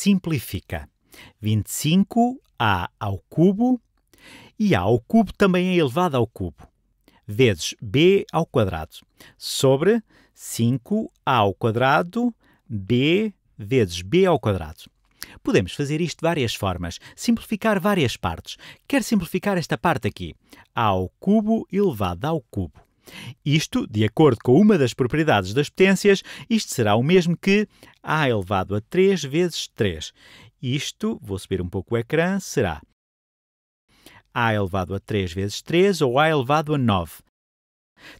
simplifica. 25 a ao cubo e a ao cubo também é elevado ao cubo, vezes b ao quadrado, sobre 5 a ao quadrado b vezes b ao quadrado. Podemos fazer isto de várias formas, simplificar várias partes. Quero simplificar esta parte aqui, a ao cubo elevado ao cubo. Isto, de acordo com uma das propriedades das potências, isto será o mesmo que A elevado a 3 vezes 3. Isto, vou subir um pouco o ecrã, será A elevado a 3 vezes 3 ou A elevado a 9.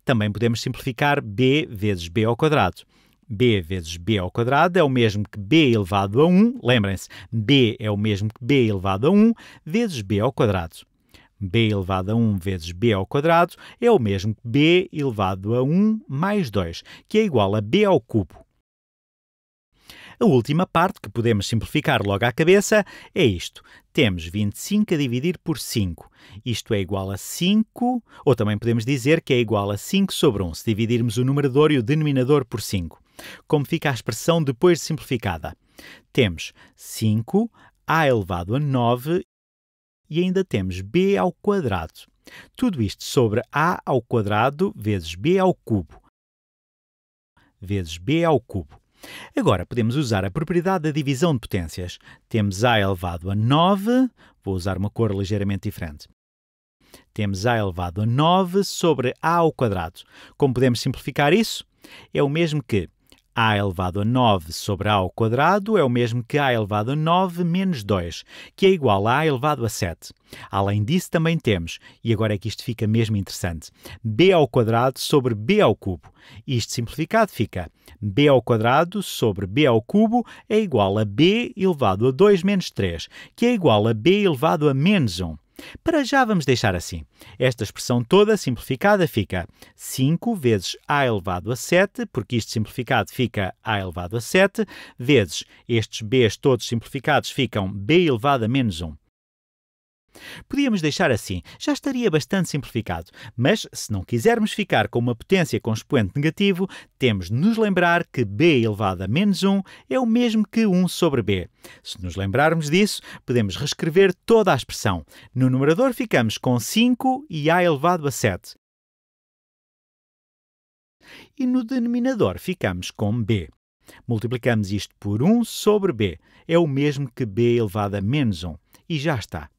Também podemos simplificar B vezes B ao quadrado b vezes b ao quadrado é o mesmo que b elevado a 1, lembrem-se, b é o mesmo que b elevado a 1 vezes b ao quadrado b elevado a 1 vezes b ao quadrado é o mesmo que b elevado a 1 mais 2, que é igual a b ao cubo. A última parte, que podemos simplificar logo à cabeça, é isto. Temos 25 a dividir por 5. Isto é igual a 5, ou também podemos dizer que é igual a 5 sobre 1, se dividirmos o numerador e o denominador por 5. Como fica a expressão depois de simplificada? Temos 5 a elevado a 9 e ainda temos b ao quadrado. Tudo isto sobre a ao quadrado vezes b ao cubo vezes b ao cubo. Agora podemos usar a propriedade da divisão de potências. Temos a elevado a 9, vou usar uma cor ligeiramente diferente. Temos a elevado a 9 sobre a ao quadrado. Como podemos simplificar isso? É o mesmo que a elevado a 9 sobre a ao quadrado é o mesmo que a elevado a 9 menos 2, que é igual a a elevado a 7. Além disso, também temos, e agora é que isto fica mesmo interessante, b ao quadrado sobre b ao cubo. Isto simplificado fica b ao quadrado sobre b ao cubo é igual a b elevado a 2 menos 3, que é igual a b elevado a menos 1. Para já vamos deixar assim. Esta expressão toda simplificada fica 5 vezes a elevado a 7, porque isto simplificado fica a elevado a 7, vezes estes b's todos simplificados ficam b elevado a menos 1. Podíamos deixar assim, já estaria bastante simplificado, mas se não quisermos ficar com uma potência com expoente negativo, temos de nos lembrar que b elevado a menos 1 é o mesmo que 1 sobre b. Se nos lembrarmos disso, podemos reescrever toda a expressão. No numerador ficamos com 5 e a elevado a 7. E no denominador ficamos com b. Multiplicamos isto por 1 sobre b. É o mesmo que b elevado a menos 1. E já está.